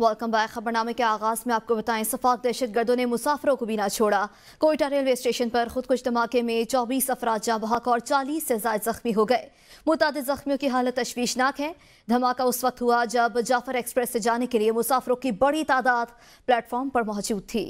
Welcome bye खबरनामे के आगाज में आपको बताएं सफाक दहशत गर्दों ने मुसाफरों को भी ना छोड़ा कोयटा रेलवे स्टेशन पर खुदकुश धमाके में चौबीस अफराज जहाँ बहक और चालीस से ज्यादा जख्मी हो गए मुताद जख्मियों की हालत तशवीशनाक है धमाका उस वक्त हुआ जब जाफर एक्सप्रेस से जाने के लिए मुसाफरों की बड़ी तादाद प्लेटफॉर्म पर मौजूद थी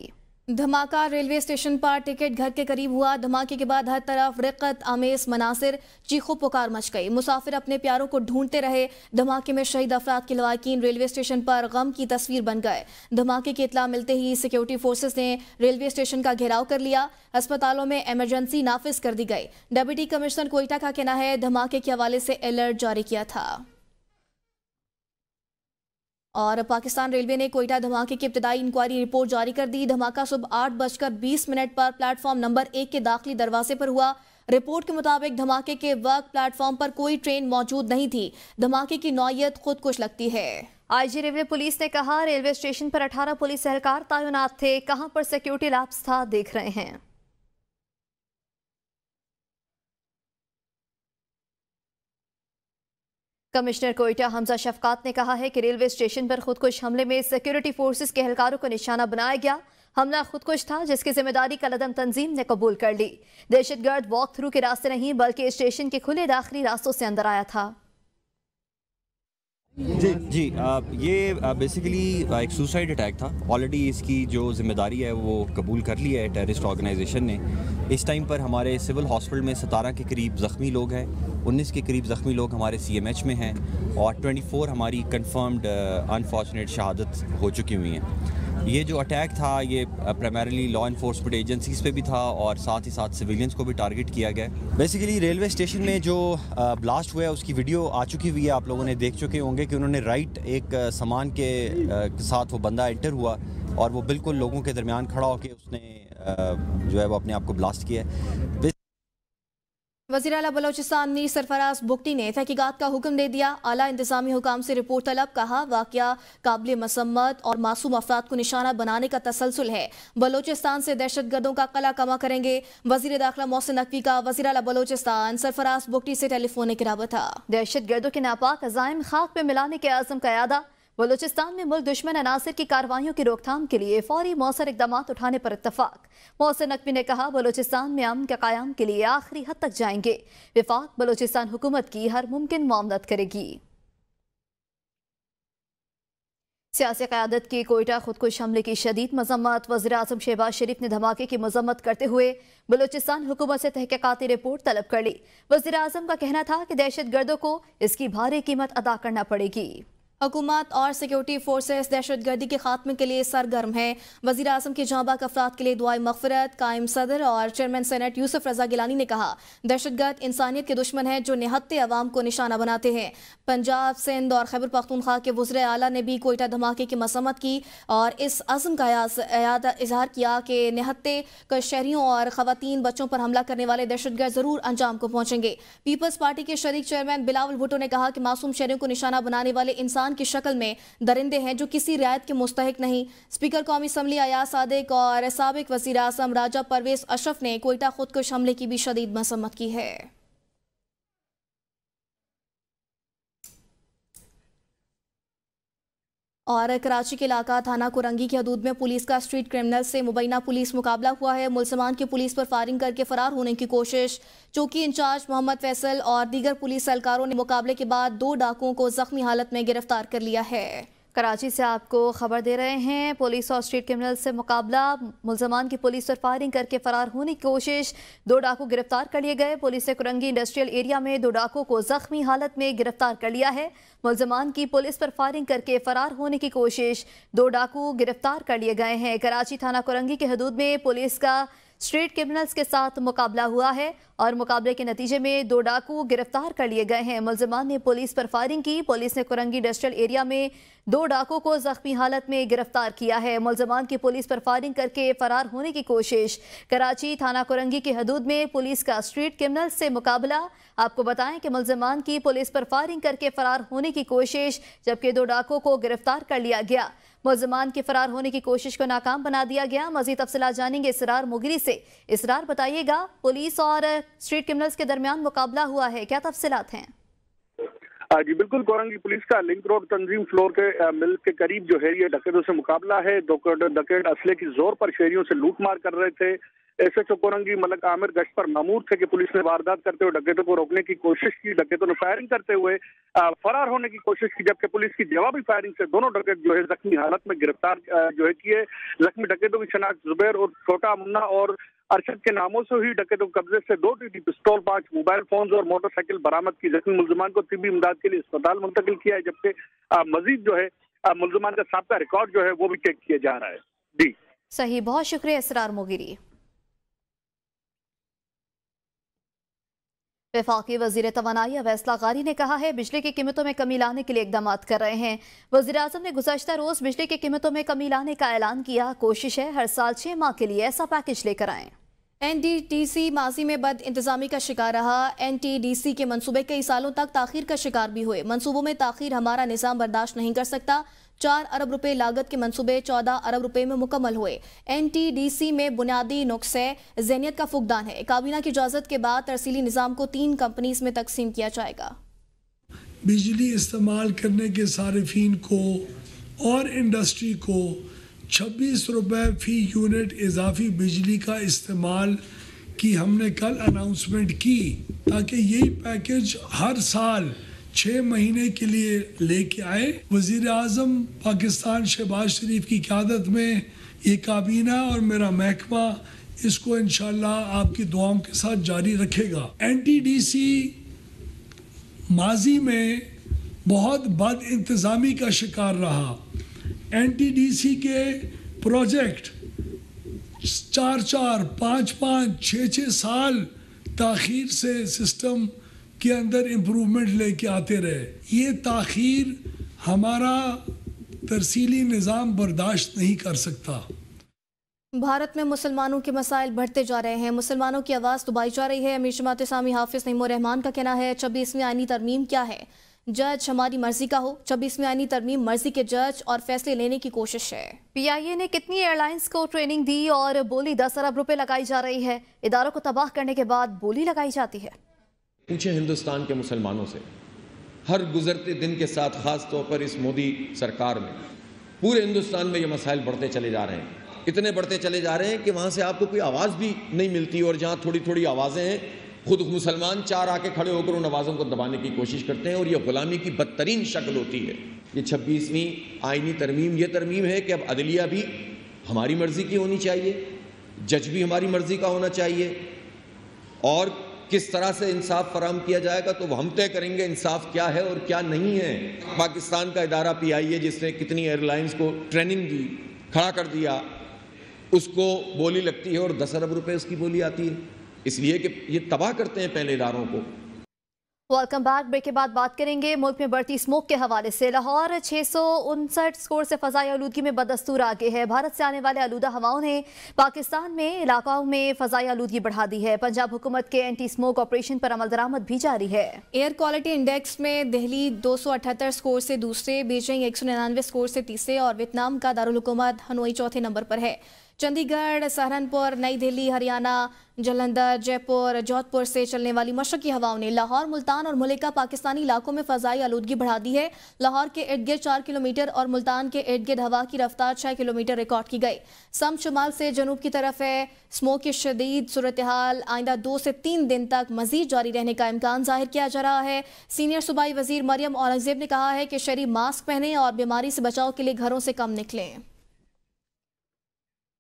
धमाका रेलवे स्टेशन पर टिकट घर के करीब हुआ धमाके के बाद हर तरफ रिकत आमेज मनासिर चीखों पुकार मच गई मुसाफिर अपने प्यारों को ढूंढते रहे धमाके में शहीद अफराद के लवाकिन रेलवे स्टेशन पर गम की तस्वीर बन गए धमाके की इतला मिलते ही सिक्योरिटी फोर्सेस ने रेलवे स्टेशन का घेराव कर लिया अस्पतालों में एमरजेंसी नाफिज कर दी गई डेप्यूटी कमिश्नर कोयटा का कहना है धमाके के हवाले से अलर्ट जारी किया था और पाकिस्तान रेलवे ने कोयटा धमाके की इब्तदाई इंक्वायरी रिपोर्ट जारी कर दी धमाका सुबह आठ बजकर बीस मिनट पर प्लेटफॉर्म नंबर एक के दाखिली दरवाजे पर हुआ रिपोर्ट के मुताबिक धमाके के वक्त प्लेटफॉर्म पर कोई ट्रेन मौजूद नहीं थी धमाके की नौयत खुद कुछ लगती है आईजी रेलवे पुलिस ने कहा रेलवे स्टेशन पर 18 पुलिस एहलकार तैनात थे कहां पर सिक्योरिटी लैब्स था देख रहे हैं कमिश्नर कोयटा हमजा शफकात ने कहा है कि रेलवे स्टेशन पर खुदकुश हमले में सिक्योरिटी फोर्सेस के एहलकारों को निशाना बनाया गया हमला खुदकुश था जिसकी जिम्मेदारी कलदम तंजीम ने कबूल कर ली दहशतगर्द वॉक थ्रू के रास्ते नहीं बल्कि स्टेशन के खुले दाखिली रास्तों से अंदर आया था जी जी आ, ये आ, बेसिकली आ, एक सुसाइड अटैक था ऑलरेडी इसकी जो जिम्मेदारी है वो कबूल कर ली है टेररिस्ट ऑर्गेनाइजेशन ने इस टाइम पर हमारे सिविल हॉस्पिटल में सतारह के करीब ज़ख्मी लोग हैं उन्नीस के करीब ज़ख्मी लोग हमारे सी एम एच में हैं और ट्वेंटी फ़ोर हमारी कन्फर्म्ड अनफॉर्चुनेट uh, शहादत हो चुकी हुई हैं ये जो अटैक था ये प्राइमरली लॉ इन्फोर्समेंट एजेंसीज पे भी था और साथ ही साथ सिविलियंस को भी टारगेट किया गया बेसिकली रेलवे स्टेशन में जो ब्लास्ट uh, हुआ है उसकी वीडियो आ चुकी हुई है आप लोगों ने देख चुके होंगे कि उन्होंने राइट एक uh, सामान के साथ वो बंदा एंटर हुआ और वो बिल्कुल लोगों के दरमियान खड़ा होकर उसने जो है वो अपने आप को ब्लास्ट किया है वजी अला बलोचिस्तान मीर सरफराज बुकटी ने तहकीकत का हुक्म दे दिया आला इंतजामी हुकाम से रिपोर्ट तलब कहा वाक्य काबिल मसम्मत और मासूम अफराद को निशाना बनाने का तसलसल है बलोचिस्तान से दहशत गर्दों का कला कमा करेंगे वजीर दाखिला मोहसिन नकवी का वजी अला बलोचिस्तान सरफराज बुकटी से टेलीफोनिक रहा था दहशत गर्दों के नापाक अजायम खाक पे मिलाने के आजम का अदा बलूचिस्तान में मुल्क दुश्मन अनासर की कार्रवाइयों की रोकथाम के लिए फौरी मौसर इकदाम उठाने पर इतफाक मौसर नकवी ने कहा बलूचिस्तान में अमन के क्याम के लिए आखिरी हद तक जाएंगे विफाक बलूचिस्तान हुकूमत की हर मुमकिन मामलत करेगी सियासी क्यादत की कोयटा खुदकुश हमले की शदीद मजम्मत वजी अजम शहबाज शरीफ ने धमाके की मजम्मत करते हुए बलूचिस्तान हुकूमत से तहकीकती रिपोर्ट तलब कर ली वजी अजम का कहना था कि दहशत गर्दों को इसकी भारी कीमत अदा करना पड़ेगी हुकूमत और सिक्योरिटी फोर्सेस दहशतगर्दी के खात्मे के लिए सरगर्म है वजी अजम के जहाँबाग अफराद के लिए दुआई मफफरत कायम सदर और चेयरमैन सेनेट यूसुफ रजा गिलानी ने कहा दहशतगर्द इंसानियत के दुश्मन हैं जो निहत्ते अवाम को निशाना बनाते हैं पंजाब सिंध और खैबर पख्तूनख्वा के वजर अला ने भी कोयटा धमाके की मसम्मत की और इस अजम का इजहार किया कि निहत्ते शहरीों और खातन बच्चों पर हमला करने वाले दहशतगर्द ज़रूर अंजाम को पहुँचेंगे पीपल्स पार्टी के शरीक चेयरमैन बिलावल भुटो ने कहा कि मासूम शहरों को निशाना बनाने वाले इंसान इंसान की शक्ल में दरिंदे हैं जो किसी रियायत के मुस्तक नहीं स्पीकर कौमी असम्बली अयाज सादिक और सबक वजी अजम राजा परवेज अशरफ ने कोयटा खुदकुश हमले की भी शदीद मसम्मत की है और कराची के इलाका थाना कुरंगी के हदूद में पुलिस का स्ट्रीट क्रिमिनल से मुबैना पुलिस मुकाबला हुआ है मुलसमान की पुलिस पर फायरिंग करके फरार होने की कोशिश चौकी इंचार्ज मोहम्मद फैसल और दीगर पुलिस एहलकारों ने मुकाबले के बाद दो डाकुओं को जख्मी हालत में गिरफ्तार कर लिया है कराची से आपको खबर दे रहे हैं पुलिस और स्ट्रीट क्रिमिनल से मुकाबला मुलजमान की पुलिस पर फायरिंग करके फरार होने की कोशिश दो डाकू गिरफ्तार कर लिए गए पुलिस ने कुरंगी इंडस्ट्रियल एरिया में दो डाकू को जख्मी हालत में गिरफ्तार कर लिया है मुलजमान की पुलिस पर फायरिंग करके फरार होने की कोशिश दो डाकू गिरफ्तार कर लिए गए हैं कराची थाना कुरंगी के हदूद में पुलिस का स्ट्रीट क्रिमिनल्स के साथ मुकाबला हुआ है और मुकाबले के नतीजे में दो डाकू गिरफ्तार कर लिए गए हैं मुलजमान ने पुलिस पर फायरिंग की पुलिस ने कुरंगी इंडस्ट्रियल एरिया में दो डाकू को जख्मी हालत में गिरफ्तार किया है मुलजमान की पुलिस पर फायरिंग करके फरार होने की कोशिश कराची थाना कुरंगी की हदूद में पुलिस का स्ट्रीट क्रिमिनल्स से मुकाबला आपको बताएं कि मुलजमान की पुलिस पर फायरिंग करके फरार होने की कोशिश जबकि दो डाकों को गिरफ्तार कर लिया गया मुलजमान के फरार होने की कोशिश को नाकाम बना दिया गया मजीद तफसला जानेंगे इसरार मुगरी से इसरार बताइएगा पुलिस और स्ट्रीट क्रिमिनल्स के दरमियान मुकाबला हुआ है क्या तफसलत हैं हाँ जी बिल्कुल कोरंगी पुलिस का लिंक रोड तंजीम फ्लोर के मिल के करीब जो है ये डकैतों से मुकाबला है दो डकैत असले की जोर पर शहरियों से लूट मार कर रहे थे एस एच कोरंगी मलक आमिर गश्त पर मामूर थे कि पुलिस ने वारदात करते हुए डकैतों को रोकने की कोशिश की डकैतों ने फायरिंग करते हुए फरार होने की कोशिश की जबकि पुलिस की जवाबी फायरिंग से दोनों डकैत जो है जख्मी हालत में गिरफ्तार जो है किए जख्मी डकैतों की शनाख्त जुबैर और छोटा मुन्ना और अरशद के नामों से हुई डकैतों के कब्जे से दो टीटी पिस्तौल पांच मोबाइल फोन और मोटरसाइकिल बरामद की जख्मी मुलजमान को तिबी इमदाद के लिए अस्पताल मुंतकिल किया है जबकि मजीद जो है मुलजमान का सबका रिकॉर्ड जो है वो भी चेक किया जा रहा है जी सही बहुत शुक्रिया इसरार मोगिरी वफाकी वजीर तोानाई अवैसला गारी ने कहा है बिजली की कीमतों में कमी लाने के लिए इकदाम कर रहे हैं वजी अजम ने गुजशत रोज़ बिजली की कीमतों में कमी लाने का ऐलान किया कोशिश है हर साल छः माह के लिए ऐसा पैकेज लेकर आएँ एन डी टी सी माजी में बद इंतजामी का शिकार रहा एन टी डी सी के मनसूबे कई सालों तक ताखिर का शिकार भी हुए मनसूबों में ताखिर हमारा निज़ाम बर्दाश्त नहीं कर सकता चार अरब रुपए लागत के मंसूबे चौदह अरब रुपए में मुकम्मल हुए एनटीडीसी में बुनियादी नुस्खे जहनीत का फुकदान है काबीना की इजाजत के बाद तरसीली निज़ाम को तीन कंपनीज में तकसीम किया जाएगा बिजली इस्तेमाल करने के सार्फिन को और इंडस्ट्री को छब्बीस रुपए फ़ी यूनिट इजाफी बिजली का इस्तेमाल की हमने कल अनाउंसमेंट की ताकि यही पैकेज हर साल छः महीने के लिए लेके आए वजीर अजम पाकिस्तान शहबाज शरीफ की क्यादत में ये काबीना और मेरा महकमा इसको इन आपकी दुआओं के साथ जारी रखेगा एन टी डी सी माजी में बहुत बद इंतज़ामी का शिकार रहा एन टी डी सी के प्रोजेक्ट चार चार पाँच पाँच छः छः साल तखिर से सिस्टम के अंदर इम्प्रूवमेंट लेके आते रहे ये तखीर हमारा तरसीली निज़ाम बर्दाश्त नहीं कर सकता भारत में मुसलमानों के मसाइल बढ़ते जा रहे हैं मुसलमानों की आवाज़ दुबाई जा रही है अमीर जमात इस्लामी हाफिज़ नईमो रहमान का कहना है छब्बीसवीं आइनी तरमीम क्या है जज हमारी मर्जी का हो छब्बीसवीं आइनी तरमीम मर्जी के जज और फैसले लेने की कोशिश है ए ने कितनी एयरलाइंस को ट्रेनिंग दी और बोली दस अरब रुपये लगाई जा रही है इदारों को तबाह करने के बाद बोली लगाई जाती है पूछे हिंदुस्तान के मुसलमानों से हर गुजरते दिन के साथ ख़ास तौर पर इस मोदी सरकार में पूरे हिंदुस्तान में ये मसाइल बढ़ते चले जा रहे हैं इतने बढ़ते चले जा रहे हैं कि वहाँ से आपको कोई आवाज़ भी नहीं मिलती और जहाँ थोड़ी थोड़ी आवाज़ें हैं खुद मुसलमान चार आके खड़े होकर उन आवाज़ों को दबाने की कोशिश करते हैं और यह ग़ुलामी की बदतरीन शक्ल होती है ये छब्बीसवीं आइनी तरमीम ये तरमीम है कि अब अदलिया भी हमारी मर्ज़ी की होनी चाहिए जज भी हमारी मर्ज़ी का होना चाहिए और किस तरह से इंसाफ फराम किया जाएगा तो हम तय करेंगे इंसाफ क्या है और क्या नहीं है पाकिस्तान का इदारा पी आई ए जिसने कितनी एयरलाइंस को ट्रेनिंग दी खड़ा कर दिया उसको बोली लगती है और दस अरब रुपये उसकी बोली आती है इसलिए कि ये तबाह करते हैं पहले इदारों को वेलकम बैक ब्रेक के बाद बात करेंगे मुल्क में बढ़ती स्मोक के हवाले से लाहौर छः सौ उनसठ स्कोर से फजाई आलूदगी में बदस्तूर आगे है भारत से आने वाले आलूदा हवाओं ने पाकिस्तान में इलाकाओं में फजाई आलूदगी बढ़ा दी है पंजाब हुकूमत के एंटी स्मोक ऑपरेशन पर अमल दरामद भी जारी है एयर क्वालिटी इंडेक्स में दिल्ली दो सौ अठहत्तर स्कोर से दूसरे बीजिंग एक सौ निन्यानवे स्कोर से तीसरे और वियतनाम का दारकूमत हनोई चौथे नंबर पर है चंडीगढ़ सहारनपुर नई दिल्ली हरियाणा जलंधर जयपुर जोधपुर से चलने वाली मशरक़ी हवाओं ने लाहौर मुल्तान और मुलेका पाकिस्तानी इलाकों में फजाई आलूदगी बढ़ा दी है लाहौर के इर्द गिर्द चार किलोमीटर और मुल्तान के इर्द गिर्द हवा की रफ्तार छः किलोमीटर रिकॉर्ड की गई सम शुमाल से जनूब की तरफ है स्मोक की शदीद सूरत हाल आइंदा दो से तीन दिन तक मजीद जारी रहने का इम्कान जाहिर किया जा रहा है सीनियर सूबाई वजीर मरियम औरंगजेब ने कहा है कि शहरी मास्क पहने और बीमारी से बचाव के लिए घरों से कम निकलें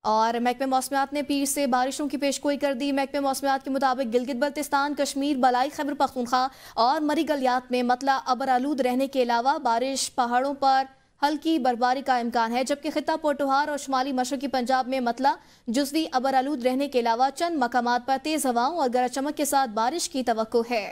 और महकमे मौसमियात ने पीर से बारिशों की पेशगोई कर दी महकमे मौसमियात के मुताबिक गिलगित बल्तिस्तान कश्मीर बलाई खैबर पख्तूनखा और मरी गलियात में मतला अबर आलूद रहने के अलावा बारिश पहाड़ों पर हल्की बर्फबारी का इम्कान है जबकि खिता पोटोहार और शुमाली मशरकी पंजाब में मतला जुजवी अबर आलूद रहने के अलावा चंद मकाम पर तेज़ हवाओं और गरज चमक के साथ बारिश की तो है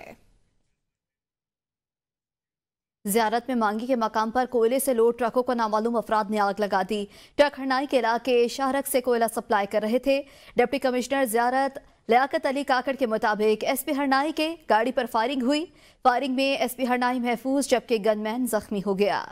जियारत में मांगी के मकाम पर कोयले से लोड ट्रकों को नामालूम अफराद ने आग लगा दी ट्रक हरनाई के इलाके शाहरख से कोयला सप्लाई कर रहे थे डिप्टी कमिश्नर जियारत लियाकत अली काकड़ के मुताबिक एस पी हरनाई के गाड़ी पर फायरिंग हुई फायरिंग में एस पी हरनाई महफूज जबकि गनमैन जख्मी हो गया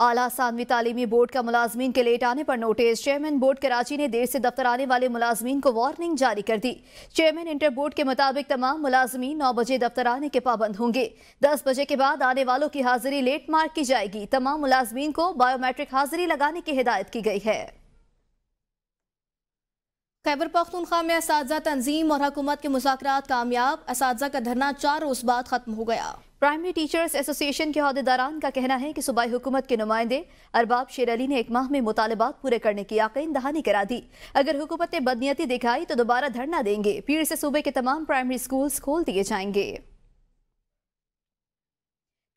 आला सानवी तली बोर्ड का मुलाजमीन के लेट आने पर नोटिस चेयरमैन बोर्ड कराची ने देर से दफ्तर आने वाले मुलाजमीन को वार्निंग जारी कर दी चेयरमैन इंटर बोर्ड के मुताबिक तमाम मुलाजमीन नौ बजे दफ्तर आने के पाबंद होंगे दस बजे के बाद आने वालों की हाजिरी लेट मार्क की जाएगी तमाम मुलाजमीन को बायोमेट्रिक हाजिरी लगाने की हिदायत की गई है खैबर पख्तनख्वा में इस तंजीम और हुकूमत के मुजाक कामयाब इस का धरना चार रोज बाद खत्म हो गया प्राइमरी टीचर्स एसोसिएशन के अहदेदारान का कहना है कि सूबाई हुकूमत के नुमाइंदे अरबाब शेर अली ने एक माह में मुतालबात पूरे करने की याकीन दहानी करा दी अगर हुकूमत ने बदनीति दिखाई तो दोबारा धरना देंगे फिर से सूबे के तमाम प्राइमरी स्कूल्स खोल दिए जाएंगे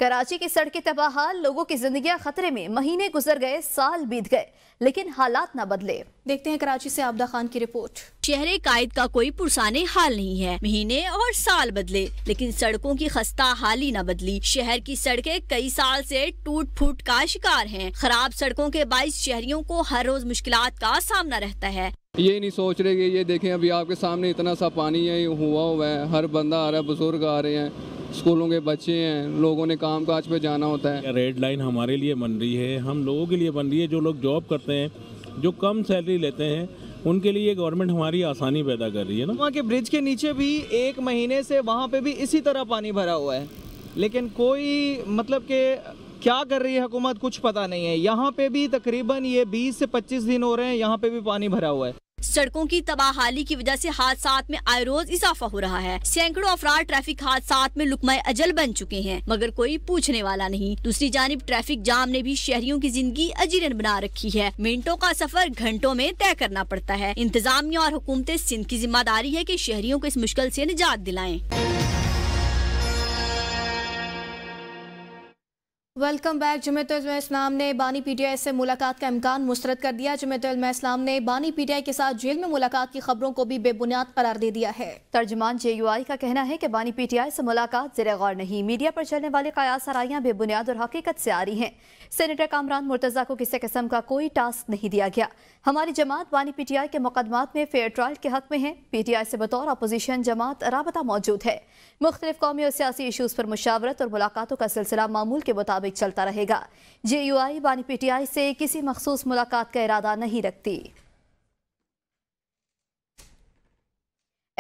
कराची की सड़कें तबाह लोगों की जिंदगियां खतरे में महीने गुजर गए साल बीत गए लेकिन हालात ना बदले देखते हैं कराची से आबदा खान की रिपोर्ट चेहरे कायद का कोई पुरसाने हाल नहीं है महीने और साल बदले लेकिन सड़कों की खस्ता हाली न बदली शहर की सड़कें कई साल से टूट फूट का शिकार हैं। खराब सड़कों के बाईस शहरियों को हर रोज मुश्किल का सामना रहता है ये नहीं सोच रहे कि ये देखें अभी आपके सामने इतना सा पानी है हुआ हुआ है हर बंदा आ रहा है बुजुर्ग आ रहे हैं स्कूलों के बच्चे हैं लोगों ने काम काज पे जाना होता है रेड लाइन हमारे लिए बन रही है हम लोगों के लिए बन रही है जो लोग जॉब करते हैं जो कम सैलरी लेते हैं उनके लिए गवर्नमेंट हमारी आसानी पैदा कर रही है ना वहाँ के ब्रिज के नीचे भी एक महीने से वहाँ पे भी इसी तरह पानी भरा हुआ है लेकिन कोई मतलब के क्या कर रही है हुकूमत कुछ पता नहीं है यहाँ पे भी तकरीबन ये 20 से 25 दिन हो रहे हैं यहाँ पे भी पानी भरा हुआ है सड़कों की तबाहाली की वजह से हादसा में आए रोज इजाफा हो रहा है सैकड़ों अफराद ट्रैफिक हादसा में लुकमा अजल बन चुके हैं मगर कोई पूछने वाला नहीं दूसरी जानब ट्रैफिक जाम ने भी शहरियों की जिंदगी अजीरन बना रखी है मिनटों का सफर घंटों में तय करना पड़ता है इंतजामिया और हुकूमत सिंध की जिम्मेदारी है की शहरियों को इस मुश्किल ऐसी निजात दिलाए वेलकम बैक जमत इस्लाम ने बानी पीटीआई से मुलाकात का इम्कान मुस्रद कर दिया जमत इस्लाम ने बानी पीटीआई के साथ जेल में मुलाकात की खबरों को भी बेबुनियाद करार दे दिया है तर्जमान जे यू आई का कहना है कि बानी पीटीआई से मुलाकात जेर गौर नहीं मीडिया पर चलने वाले कयास सराइयाँ बेबुनियाद और हकीकत से आ रही हैं सेनेटर कामरान मुर्तजा को किसी किस्म का कोई टास्क नहीं दिया गया हमारी जमात बानी पी टी आई के मुकदमा में फेयर ट्रायल के हक में है पी टी आई से बतौर अपोजिशन जमात रबता मौजूद है मुख्तलिफ कौमी और सियासी इशूज़ पर मुशावरत और मुलाकातों का सिलसिला मामूल के मुताबिक मुताबिक चलता रहेगा जे यू आई बानी पी टी आई से किसी मखसूस मुलाकात का इरादा नहीं रखती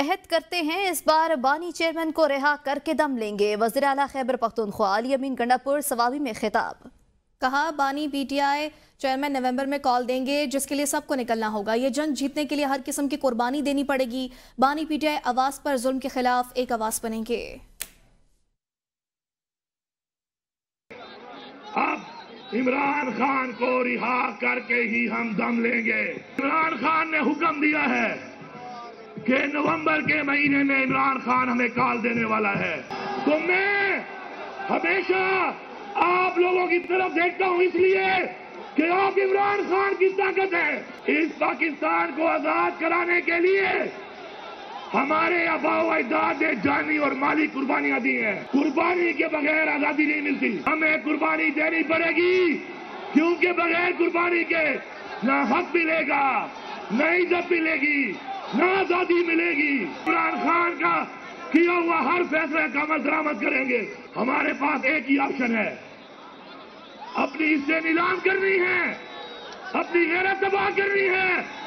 अहद करते हैं इस बार बानी चेयरमैन को रिहा करके दम लेंगे वजीर अला खैबर पख्तनख्वा अली अमीन गंडापुर सवाबी में खिताब कहा बानी पीटीआई चेयरमैन नवंबर में कॉल देंगे जिसके लिए सबको निकलना होगा ये जंग जीतने के लिए हर किस्म की कुर्बानी देनी पड़ेगी बानी पीटीआई आवाज़ पर जुल्म के खिलाफ एक आवाज़ बनेंगे अब इमरान खान को रिहा करके ही हम दम लेंगे इमरान खान ने हुक्म दिया है कि नवंबर के महीने में इमरान खान हमें काल देने वाला है तो मैं हमेशा आप लोगों की तरफ देखता हूं इसलिए कि आप इमरान खान की ताकत है इस पाकिस्तान को आजाद कराने के लिए हमारे अबाव अजदाद ने जानी और माली कुर्बानियां दी हैं कुर्बानी के बगैर आजादी नहीं मिलती हमें कुर्बानी देनी पड़ेगी क्योंकि बगैर कुर्बानी के ना हक मिलेगा न इज्जत मिलेगी न आजादी मिलेगी इमरान खान का किया हुआ हर फैसला कमर दरामद करेंगे हमारे पास एक ही ऑप्शन है अपनी इससे नीलाम करनी है अपनी गैरत तबाह करनी है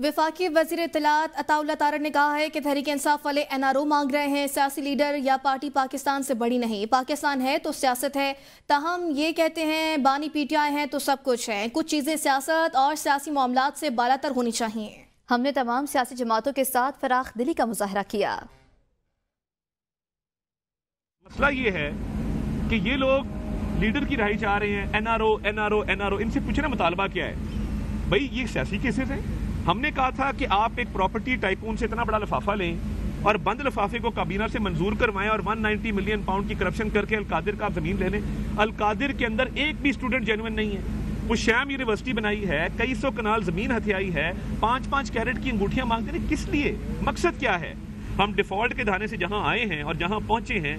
विफाक वजी इतलात अताउल्ला तारा ने कहा है कि तहरीक इंसाफ वाले एन आर ओ मांग रहे हैं सियासी लीडर या पार्टी पाकिस्तान से बड़ी नहीं पाकिस्तान है तो सियासत है तहम ये कहते हैं बानी पीटीआई हैं तो सब कुछ है कुछ चीज़ें सियासत और सियासी मामला से बालातर होनी चाहिए हमने तमाम सियासी जमातों के साथ फराख दिली का मुजाहरा किया मसला ये है कि ये लोग लीडर की राह चाह रहे हैं N N R R O O N R O इनसे पूछना मुतालबा क्या है भाई ये सियासी केसेस हैं हमने कहा था कि आप एक प्रॉपर्टी टाइकून से इतना बड़ा लिफाफा लें और बंद लिफाफे को काबीना से मंजूर करवाएं और 190 मिलियन पाउंड की करप्शन करके अलकादिर का आप जमीन ले लें अलकादिर के अंदर एक भी स्टूडेंट जेनुअन नहीं है वो श्याम यूनिवर्सिटी बनाई है कई सौ कनाल जमीन हथियाई है पांच पांच कैरेट की अंगूठियां मांगते हैं किस लिए मकसद क्या है हम डिफॉल्ट के धाने से जहाँ आए हैं और जहाँ पहुंचे हैं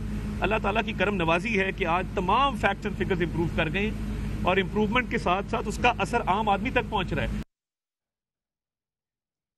अल्लाह ताला की करम नवाजी है कि आज तमाम फैक्ट्स एंड फिगर्स इंप्रूव कर गए और इंप्रूवमेंट के साथ साथ उसका असर आम आदमी तक पहुंच रहा है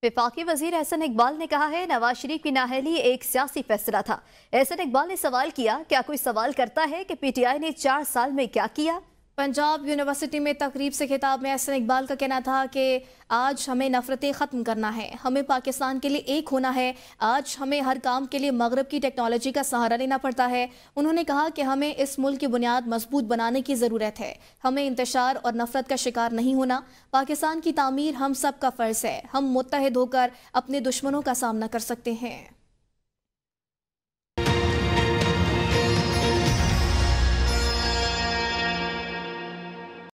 विफाकी वजीर एहसन इकबाल ने कहा है नवाज शरीफ की नाहली एक सियासी फैसला था एहसन इकबाल ने सवाल किया क्या कोई सवाल करता है कि पीटीआई ने चार साल में क्या किया पंजाब यूनिवर्सिटी में तकरीब से खिताब में एहसन इकबाल का कहना था कि आज हमें नफ़रतें ख़त्म करना है हमें पाकिस्तान के लिए एक होना है आज हमें हर काम के लिए मगरब की टेक्नोलॉजी का सहारा लेना पड़ता है उन्होंने कहा कि हमें इस मुल्क की बुनियाद मजबूत बनाने की ज़रूरत है हमें इंतशार और नफ़रत का शिकार नहीं होना पाकिस्तान की तमीर हम सब का फ़र्ज़ है हम मुतहद होकर अपने दुश्मनों का सामना कर सकते हैं